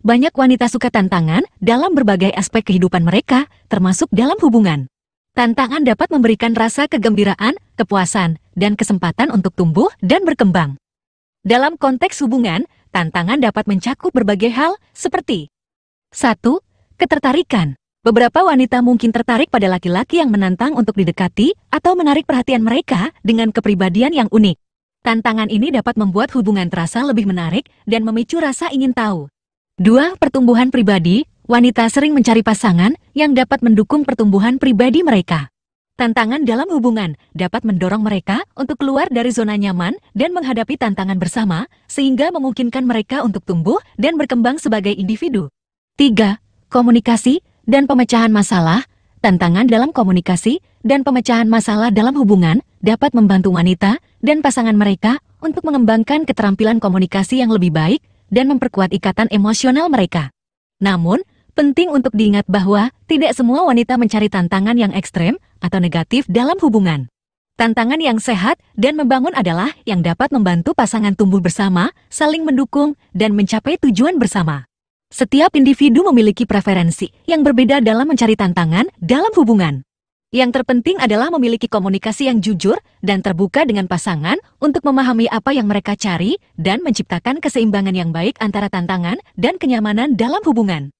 Banyak wanita suka tantangan dalam berbagai aspek kehidupan mereka, termasuk dalam hubungan. Tantangan dapat memberikan rasa kegembiraan, kepuasan, dan kesempatan untuk tumbuh dan berkembang. Dalam konteks hubungan, tantangan dapat mencakup berbagai hal, seperti 1. Ketertarikan Beberapa wanita mungkin tertarik pada laki-laki yang menantang untuk didekati atau menarik perhatian mereka dengan kepribadian yang unik. Tantangan ini dapat membuat hubungan terasa lebih menarik dan memicu rasa ingin tahu. 2. Pertumbuhan pribadi, wanita sering mencari pasangan yang dapat mendukung pertumbuhan pribadi mereka. Tantangan dalam hubungan dapat mendorong mereka untuk keluar dari zona nyaman dan menghadapi tantangan bersama, sehingga memungkinkan mereka untuk tumbuh dan berkembang sebagai individu. 3. Komunikasi dan pemecahan masalah Tantangan dalam komunikasi dan pemecahan masalah dalam hubungan dapat membantu wanita dan pasangan mereka untuk mengembangkan keterampilan komunikasi yang lebih baik dan memperkuat ikatan emosional mereka. Namun, penting untuk diingat bahwa tidak semua wanita mencari tantangan yang ekstrem atau negatif dalam hubungan. Tantangan yang sehat dan membangun adalah yang dapat membantu pasangan tumbuh bersama, saling mendukung, dan mencapai tujuan bersama. Setiap individu memiliki preferensi yang berbeda dalam mencari tantangan dalam hubungan. Yang terpenting adalah memiliki komunikasi yang jujur dan terbuka dengan pasangan untuk memahami apa yang mereka cari dan menciptakan keseimbangan yang baik antara tantangan dan kenyamanan dalam hubungan.